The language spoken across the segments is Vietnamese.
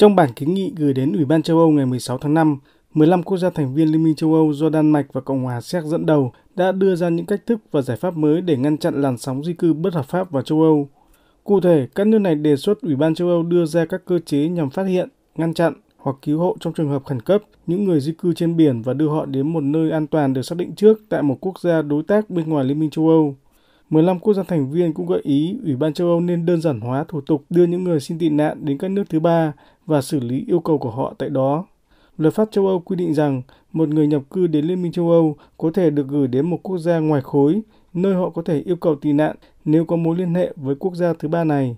Trong bản kiến nghị gửi đến Ủy ban châu Âu ngày 16 tháng 5, 15 quốc gia thành viên Liên minh châu Âu do Đan Mạch và Cộng hòa Séc dẫn đầu đã đưa ra những cách thức và giải pháp mới để ngăn chặn làn sóng di cư bất hợp pháp vào châu Âu. Cụ thể, các nước này đề xuất Ủy ban châu Âu đưa ra các cơ chế nhằm phát hiện, ngăn chặn hoặc cứu hộ trong trường hợp khẩn cấp những người di cư trên biển và đưa họ đến một nơi an toàn được xác định trước tại một quốc gia đối tác bên ngoài Liên minh châu Âu. 15 quốc gia thành viên cũng gợi ý Ủy ban châu Âu nên đơn giản hóa thủ tục đưa những người xin tị nạn đến các nước thứ ba và xử lý yêu cầu của họ tại đó. Luật pháp châu Âu quy định rằng một người nhập cư đến Liên minh châu Âu có thể được gửi đến một quốc gia ngoài khối, nơi họ có thể yêu cầu tị nạn nếu có mối liên hệ với quốc gia thứ ba này.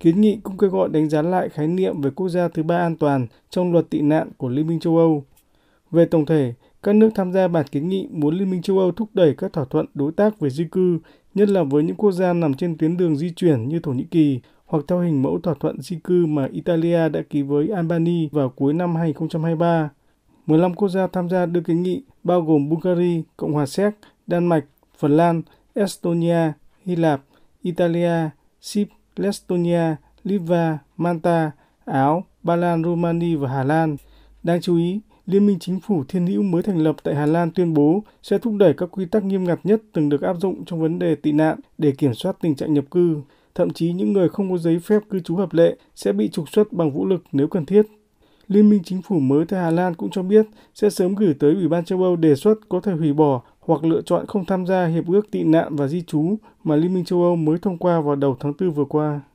Kiến nghị cũng kêu gọi đánh giá lại khái niệm về quốc gia thứ ba an toàn trong luật tị nạn của Liên minh châu Âu. Về tổng thể, các nước tham gia bản kiến nghị muốn Liên minh châu Âu thúc đẩy các thỏa thuận đối tác về di cư, nhất là với những quốc gia nằm trên tuyến đường di chuyển như Thổ Nhĩ Kỳ hoặc theo hình mẫu thỏa thuận di cư mà Italia đã ký với Albania vào cuối năm 2023. 15 quốc gia tham gia đưa kiến nghị bao gồm Bulgaria, Cộng hòa Séc, Đan Mạch, Phần Lan, Estonia, Hy Lạp, Italia, Sip, Lestonia, Litva, Malta, Áo, Ba Lan, Romania và Hà Lan. Đáng chú ý, Liên minh chính phủ thiên hữu mới thành lập tại Hà Lan tuyên bố sẽ thúc đẩy các quy tắc nghiêm ngặt nhất từng được áp dụng trong vấn đề tị nạn để kiểm soát tình trạng nhập cư. Thậm chí những người không có giấy phép cư trú hợp lệ sẽ bị trục xuất bằng vũ lực nếu cần thiết. Liên minh chính phủ mới tại Hà Lan cũng cho biết sẽ sớm gửi tới Ủy ban châu Âu đề xuất có thể hủy bỏ hoặc lựa chọn không tham gia hiệp ước tị nạn và di trú mà Liên minh châu Âu mới thông qua vào đầu tháng 4 vừa qua.